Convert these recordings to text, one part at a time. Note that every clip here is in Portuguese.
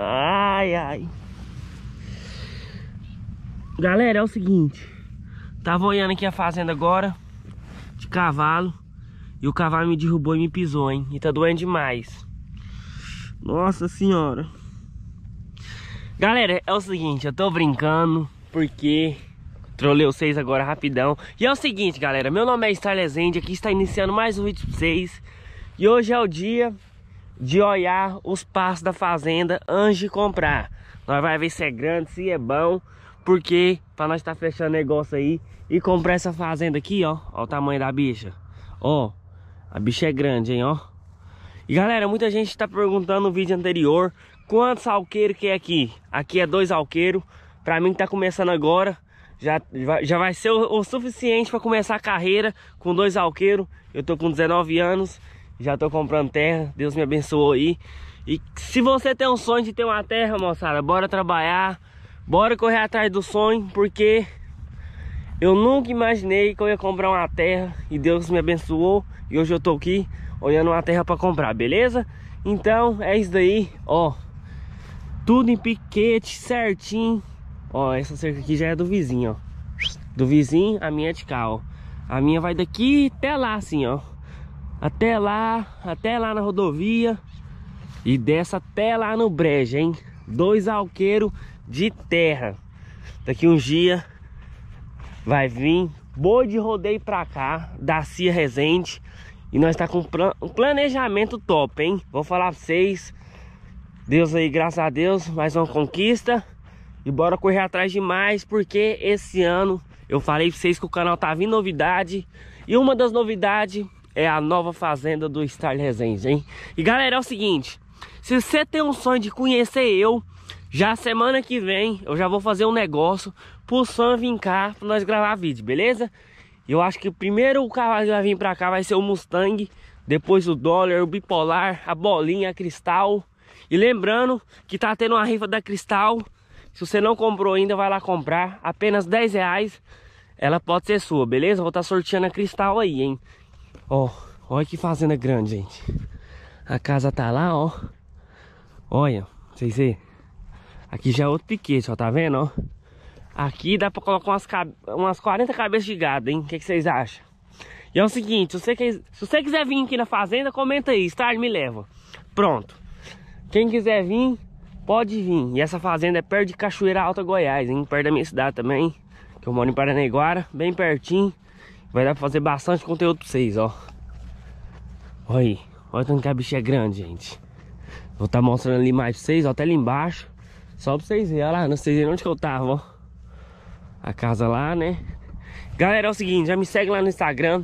Ai, ai. Galera, é o seguinte. Tava olhando aqui a fazenda agora. De cavalo. E o cavalo me derrubou e me pisou, hein? E tá doendo demais. Nossa senhora. Galera, é o seguinte. Eu tô brincando. Porque... Trolei vocês agora rapidão. E é o seguinte, galera. Meu nome é Star Legend. Aqui está iniciando mais um vídeo pra vocês. E hoje é o dia de olhar os passos da fazenda antes de comprar. Nós vai ver se é grande, se é bom, porque para nós estar tá fechando negócio aí e comprar essa fazenda aqui, ó, ó o tamanho da bicha. Ó, a bicha é grande, hein, ó. E galera, muita gente está perguntando no vídeo anterior quantos alqueiro que é aqui. Aqui é dois alqueiro. Para mim que tá começando agora, já, já vai ser o, o suficiente para começar a carreira com dois alqueiro. Eu tô com 19 anos já tô comprando terra, Deus me abençoou aí. E se você tem um sonho de ter uma terra, moçada, bora trabalhar, bora correr atrás do sonho, porque eu nunca imaginei que eu ia comprar uma terra e Deus me abençoou e hoje eu tô aqui olhando uma terra para comprar, beleza? Então é isso daí, ó. Tudo em piquete certinho. Ó, essa cerca aqui já é do vizinho, ó. Do vizinho, a minha é de cá, ó. A minha vai daqui até lá, assim, ó até lá, até lá na rodovia e desce até lá no brejo, hein? Dois alqueiros de terra. Daqui uns dias vai vir boi de rodeio pra cá, da Cia Resende. E nós tá com um planejamento top, hein? Vou falar pra vocês. Deus aí, graças a Deus, mais uma conquista. E bora correr atrás demais, porque esse ano eu falei pra vocês que o canal tá vindo novidade. E uma das novidades é a nova fazenda do Star Resende, hein? E galera, é o seguinte, se você tem um sonho de conhecer eu, já semana que vem eu já vou fazer um negócio pro Sam vir cá pra nós gravar vídeo, beleza? Eu acho que o primeiro cavalo que vai vir pra cá vai ser o Mustang, depois o Dólar, o Bipolar, a Bolinha, a Cristal. E lembrando que tá tendo uma rifa da Cristal, se você não comprou ainda, vai lá comprar, apenas 10 reais ela pode ser sua, beleza? Vou estar tá sorteando a cristal aí, hein? Ó, olha que fazenda grande, gente. A casa tá lá, ó. Olha, vocês verem. Aqui já é outro piquete, ó, tá vendo, ó? Aqui dá pra colocar umas, umas 40 cabeças de gado, hein? O que, que, vocês acham? E é o seguinte, se você, quer... se você quiser vir aqui na fazenda, comenta aí. Star me leva. Pronto. Quem quiser vir, pode vir. E essa fazenda é perto de Cachoeira Alta, Goiás, hein? Perto da minha cidade também, Que eu moro em Paranaiguara, bem pertinho. Vai dar pra fazer bastante conteúdo pra vocês, ó. Olha aí. Olha tanto que a bicha é grande, gente. Vou estar tá mostrando ali mais pra vocês, ó, até ali embaixo. Só pra vocês verem, olha lá, não sei verem onde que eu tava, ó. A casa lá, né? Galera, é o seguinte, já me segue lá no Instagram,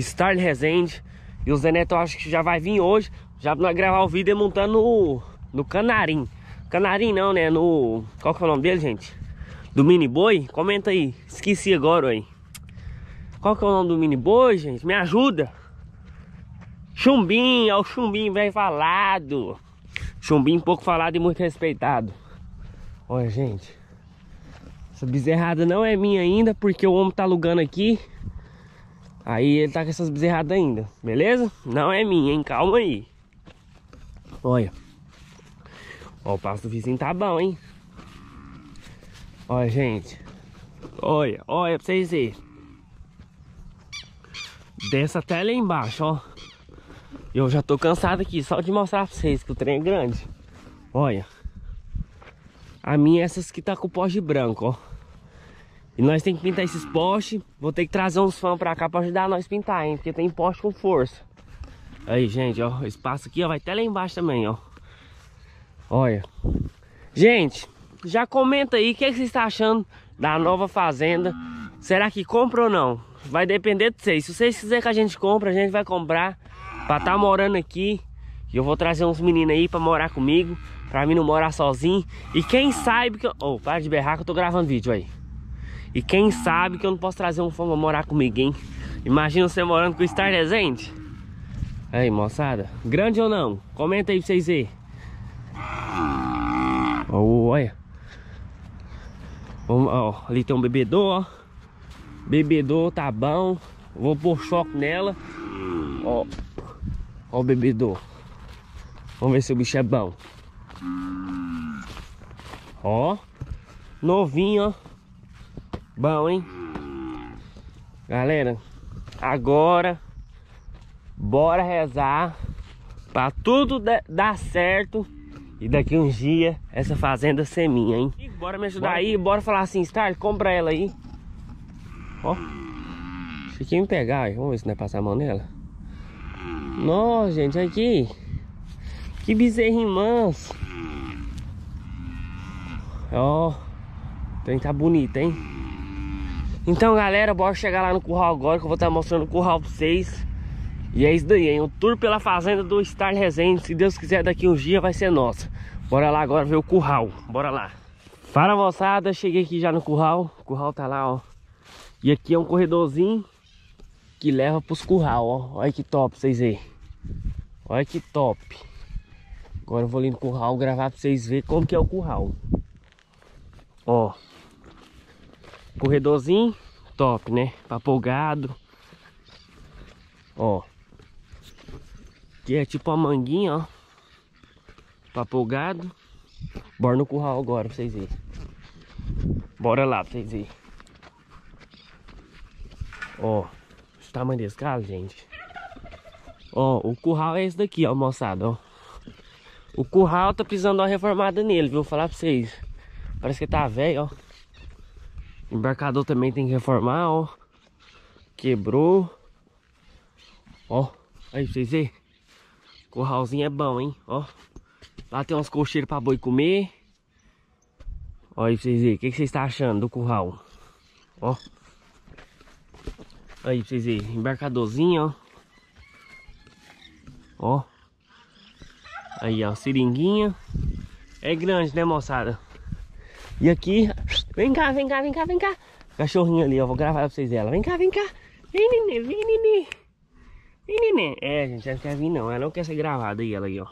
Star Resende. E o Zeneto eu acho que já vai vir hoje, já pra gravar o vídeo montando no, no Canarim. Canarim não, né? No... Qual que é o nome dele, gente? Do Mini Boi? Comenta aí. Esqueci agora, aí. Qual que é o nome do mini boi, gente? Me ajuda. Chumbim, é o chumbim bem falado. Chumbim pouco falado e muito respeitado. Olha, gente. Essa bezerrada não é minha ainda, porque o homem tá alugando aqui. Aí ele tá com essas bezerradas ainda, beleza? Não é minha, hein? Calma aí. Olha. Ó, o passo do vizinho tá bom, hein? Olha, gente. Olha, olha pra vocês verem. Desce até lá embaixo, ó. Eu já tô cansado aqui, só de mostrar pra vocês que o trem é grande. Olha. A minha é essas que tá com o poste branco, ó. E nós tem que pintar esses postes. Vou ter que trazer uns fãs pra cá pra ajudar nós a pintar, hein? Porque tem poste com força. Aí, gente, ó. Espaço aqui, ó. Vai até lá embaixo também, ó. Olha. Gente, já comenta aí o que, é que vocês estão tá achando da nova fazenda. Será que compra ou não? Vai depender de vocês. Se vocês quiserem que a gente compre, a gente vai comprar. Pra estar tá morando aqui. E eu vou trazer uns meninos aí pra morar comigo. Pra mim não morar sozinho. E quem sabe que eu... Oh, para de berrar que eu tô gravando vídeo aí. E quem sabe que eu não posso trazer um fã pra morar comigo, hein? Imagina você morando com o Star Descente. Aí, moçada. Grande ou não? Comenta aí pra vocês verem. Oh, olha. Vamos, ó, ali tem um bebedor, ó. Bebedor, tá bom. Vou pôr choque nela. Ó, ó o bebedor. Vamos ver se o bicho é bom. Ó. Novinho, ó. Bom, hein? Galera, agora bora rezar para tudo dar certo e daqui uns dias essa fazenda ser minha, hein? Bora me ajudar bora. aí, bora falar assim, Star, compra ela aí. Ó. Se aqui me pegar, aí. vamos ver se não é passar a mão nela. Nossa, gente, aqui. Que bezerrinho manso. Ó. Tem que tá bonito, hein? Então, galera, bora chegar lá no curral agora que eu vou estar tá mostrando o curral pra vocês. E é isso daí, hein? O tour pela fazenda do Star Resende, se Deus quiser, daqui uns dias vai ser nossa. Bora lá agora ver o curral. Bora lá. Fala moçada, cheguei aqui já no curral O curral tá lá, ó E aqui é um corredorzinho Que leva pros curral, ó Olha que top, vocês verem Olha que top Agora eu vou ali no curral gravar pra vocês verem como que é o curral Ó Corredorzinho Top, né? Papogado Ó Aqui é tipo a manguinha, ó Papogado Bora no curral agora pra vocês verem. Bora lá pra vocês verem. Ó, o tamanho desse galo, gente. Ó, o curral é esse daqui, ó, moçada, ó. O curral tá precisando de uma reformada nele, viu? Vou falar pra vocês. Parece que tá velho, ó. O embarcador também tem que reformar, ó. Quebrou. Ó, aí pra vocês verem. Curralzinho é bom, hein? Ó. Lá tem umas cocheiras pra boi comer. Olha aí pra vocês verem. O que, vocês estão tá achando do curral? Ó. Aí pra vocês verem. Embarcadorzinho, ó. Ó. Aí, ó. Seringuinha. É grande, né, moçada? E aqui... Vem cá, vem cá, vem cá, vem cá. Cachorrinho ali, ó. Vou gravar pra vocês ela. Vem cá, vem cá. Vem, neném, vem, neném. Vem, neném. É, gente, ela não quer vir, não. Ela não quer ser gravada aí, ela aí, ó.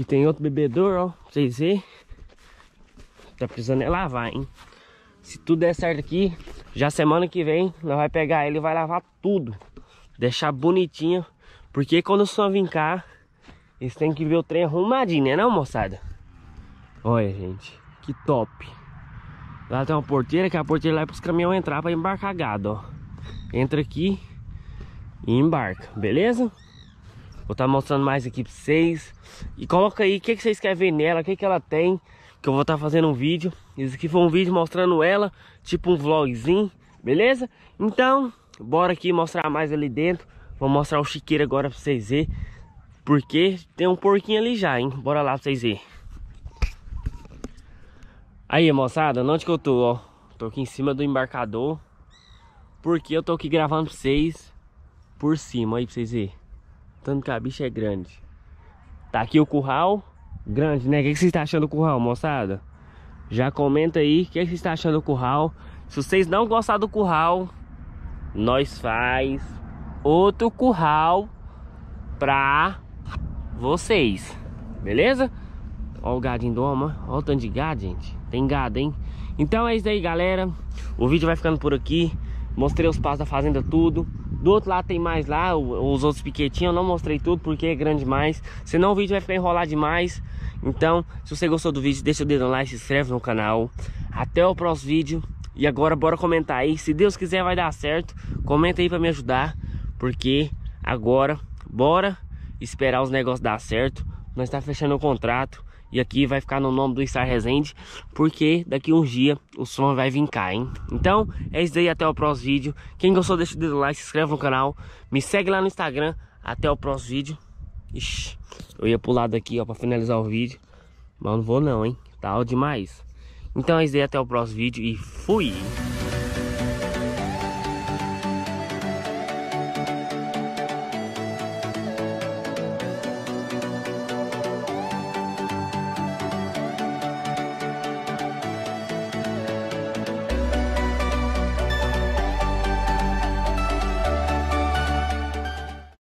Aqui tem outro bebedouro, ó, pra vocês verem. Tá precisando é lavar, hein? Se tudo der certo aqui, já semana que vem, nós vai pegar ele e vai lavar tudo. Deixar bonitinho. Porque quando o som vir cá, eles têm que ver o trem arrumadinho, né não, moçada? Olha, gente, que top. Lá tem uma porteira, que é a porteira lá é pros caminhões entrar pra embarcar gado, ó. Entra aqui e embarca, beleza? Vou estar tá mostrando mais aqui pra vocês. E coloca aí o que, que, vocês querem ver nela, o que, que ela tem. Que eu vou estar tá fazendo um vídeo. isso aqui foi um vídeo mostrando ela, tipo um vlogzinho, beleza? Então, bora aqui mostrar mais ali dentro. Vou mostrar o chiqueiro agora pra vocês verem. Porque tem um porquinho ali já, hein? Bora lá pra vocês verem. Aí, moçada, onde que eu tô, ó? Tô aqui em cima do embarcador. Porque eu tô aqui gravando pra vocês por cima aí pra vocês verem. Tanto que a bicha é grande. Tá aqui o curral. Grande, né? O que, você vocês estão achando do curral, moçada? Já comenta aí o que, que vocês estão achando do curral. Se vocês não gostaram do curral, nós faz outro curral pra vocês. Beleza? Olha o gadinho do homem, olha o tanto de gado, gente. Tem gado, hein? Então é isso aí, galera. O vídeo vai ficando por aqui. Mostrei os passos da fazenda tudo. Do outro lado tem mais lá, os outros piquetinhos. Eu não mostrei tudo porque é grande demais. Senão o vídeo vai ficar enrolado demais. Então, se você gostou do vídeo, deixa o dedo no like, se inscreve no canal. Até o próximo vídeo. E agora bora comentar aí. Se Deus quiser vai dar certo. Comenta aí pra me ajudar. Porque agora, bora esperar os negócios dar certo. Nós tá fechando o contrato. E aqui vai ficar no nome do Star Resende, porque daqui uns dias o som vai vincar, hein? Então, é isso aí, até o próximo vídeo. Quem gostou, deixa o dedo like, se inscreve no canal, me segue lá no Instagram. Até o próximo vídeo. Ixi, eu ia pular daqui ó, pra finalizar o vídeo. Mas não vou não, hein? Tá demais. Então é isso aí, até o próximo vídeo e fui!